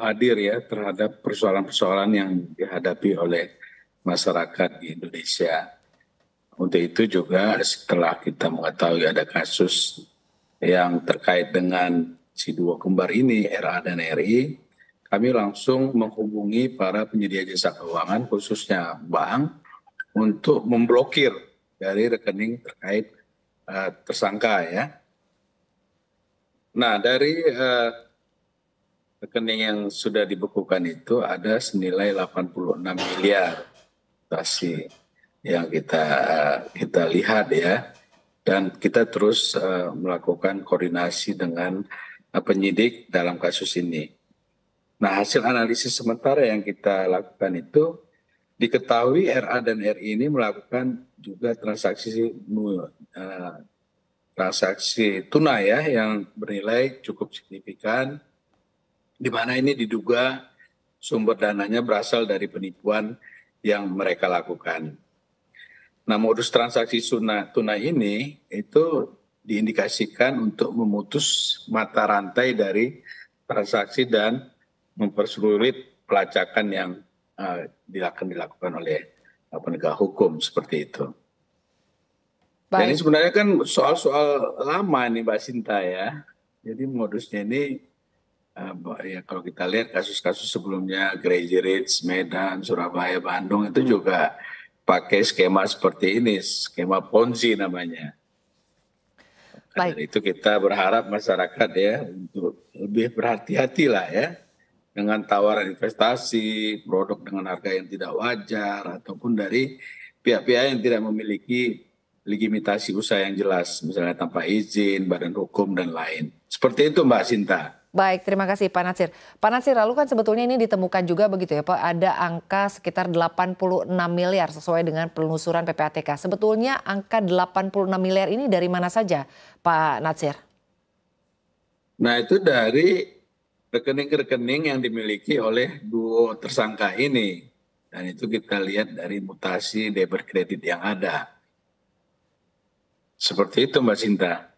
hadir ya terhadap persoalan-persoalan yang dihadapi oleh masyarakat di Indonesia. Untuk itu juga setelah kita mengetahui ada kasus yang terkait dengan si dua kembar ini, RA dan RI, kami langsung menghubungi para penyedia jasa keuangan, khususnya bank, untuk memblokir dari rekening terkait uh, tersangka ya. Nah dari uh, rekening yang sudah dibekukan itu ada senilai 86 miliar transaksi yang kita kita lihat ya dan kita terus uh, melakukan koordinasi dengan uh, penyidik dalam kasus ini. Nah, hasil analisis sementara yang kita lakukan itu diketahui RA dan RI ini melakukan juga transaksi uh, transaksi tunai ya yang bernilai cukup signifikan di mana ini diduga sumber dananya berasal dari penipuan yang mereka lakukan. Nah, modus transaksi tunai ini itu diindikasikan untuk memutus mata rantai dari transaksi dan mempersulit pelacakan yang uh, eh, dilakukan dilakukan oleh uh, penegak hukum seperti itu. Baik. ini sebenarnya kan soal-soal lama nih Mbak Sinta ya. Jadi modusnya ini Eh, ya kalau kita lihat kasus-kasus sebelumnya Gereja Ridge, Medan, Surabaya, Bandung itu hmm. juga pakai skema seperti ini, skema Ponzi namanya. Baik. Dan itu kita berharap masyarakat ya untuk lebih berhati-hati lah ya dengan tawaran investasi, produk dengan harga yang tidak wajar ataupun dari pihak-pihak yang tidak memiliki legitimasi usaha yang jelas, misalnya tanpa izin, badan hukum dan lain. Seperti itu Mbak Sinta. Baik, terima kasih Pak Natsir. Pak Natsir, lalu kan sebetulnya ini ditemukan juga begitu ya Pak, ada angka sekitar 86 miliar sesuai dengan penelusuran PPATK. Sebetulnya angka 86 miliar ini dari mana saja Pak Natsir? Nah itu dari rekening-rekening yang dimiliki oleh duo tersangka ini. Dan itu kita lihat dari mutasi debit kredit yang ada. Seperti itu Mbak Sinta.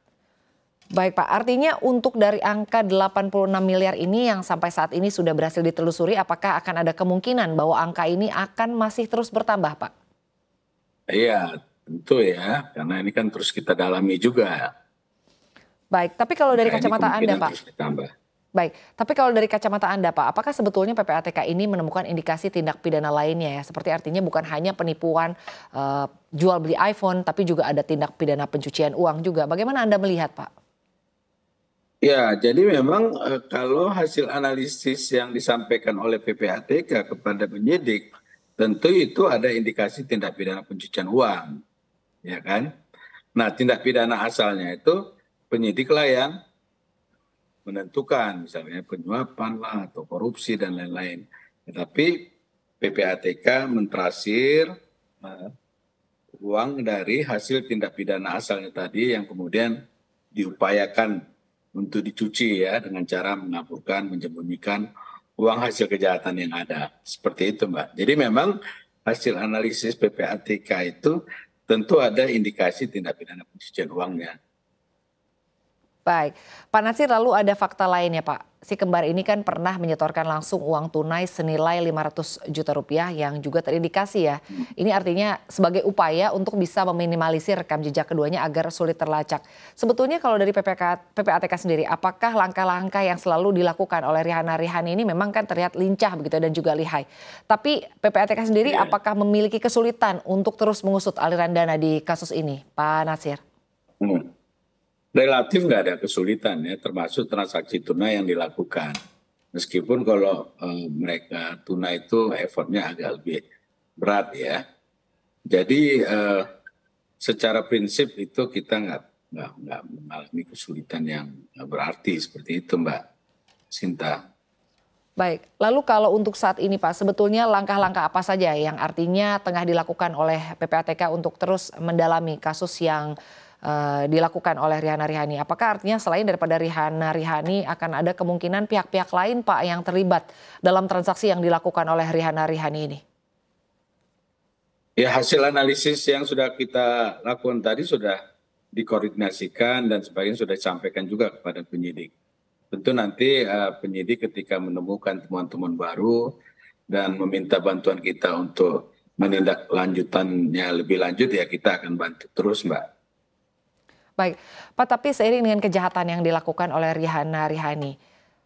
Baik Pak, artinya untuk dari angka 86 miliar ini yang sampai saat ini sudah berhasil ditelusuri, apakah akan ada kemungkinan bahwa angka ini akan masih terus bertambah Pak? Iya, tentu ya, karena ini kan terus kita dalami juga. Baik, tapi kalau dari nah, kacamata Anda Pak, Baik, tapi kalau dari kacamata Anda Pak, apakah sebetulnya PPATK ini menemukan indikasi tindak pidana lainnya ya? Seperti artinya bukan hanya penipuan uh, jual beli iPhone, tapi juga ada tindak pidana pencucian uang juga. Bagaimana Anda melihat Pak? ya jadi memang eh, kalau hasil analisis yang disampaikan oleh ppatk kepada penyidik tentu itu ada indikasi tindak pidana pencucian uang ya kan nah tindak pidana asalnya itu penyidiklah yang menentukan misalnya penyuapan lah atau korupsi dan lain-lain. Tetapi PPATK mentrasir uh, uang dari hasil tindak pidana asalnya tadi yang kemudian diupayakan untuk dicuci ya dengan cara mengaburkan, menyembunyikan uang hasil kejahatan yang ada. Seperti itu Mbak. Jadi memang hasil analisis PPATK itu tentu ada indikasi tindak pidana pencucian uangnya. Baik, Pak Nasir lalu ada fakta lain ya, Pak. Si kembar ini kan pernah menyetorkan langsung uang tunai senilai 500 juta rupiah yang juga terindikasi ya. Ini artinya sebagai upaya untuk bisa meminimalisir rekam jejak keduanya agar sulit terlacak. Sebetulnya kalau dari PPK, PPATK sendiri, apakah langkah-langkah yang selalu dilakukan oleh Rihana Rihani ini memang kan terlihat lincah begitu ya dan juga lihai. Tapi PPATK sendiri yeah. apakah memiliki kesulitan untuk terus mengusut aliran dana di kasus ini Pak Nasir? Hmm relatif nggak ada kesulitan ya, termasuk transaksi tunai yang dilakukan. Meskipun kalau eh, mereka tunai itu effortnya agak lebih berat ya. Jadi eh, secara prinsip itu kita nggak nggak nggak mengalami kesulitan yang berarti seperti itu Mbak Sinta. Baik, lalu kalau untuk saat ini Pak, sebetulnya langkah-langkah apa saja yang artinya tengah dilakukan oleh PPATK untuk terus mendalami kasus yang Eh, dilakukan oleh Rihanna Rihani. Apakah artinya selain daripada Rihanna Rihani akan ada kemungkinan pihak-pihak lain Pak yang terlibat dalam transaksi yang dilakukan oleh Rihanna Rihani ini? Ya hasil analisis yang sudah kita lakukan tadi sudah dikoordinasikan dan sebagainya sudah disampaikan juga kepada penyidik. Tentu nanti uh, penyidik ketika menemukan temuan-temuan baru dan meminta bantuan kita untuk menindak lanjutannya lebih lanjut ya kita akan bantu terus Mbak. Baik, Pak, tapi seiring dengan kejahatan yang dilakukan oleh Rihana Rihani,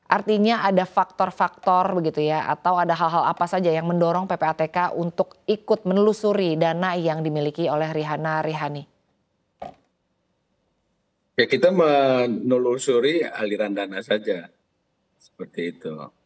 artinya ada faktor-faktor begitu ya, atau ada hal-hal apa saja yang mendorong PPATK untuk ikut menelusuri dana yang dimiliki oleh Rihana Rihani? Ya kita menelusuri aliran dana saja, seperti itu.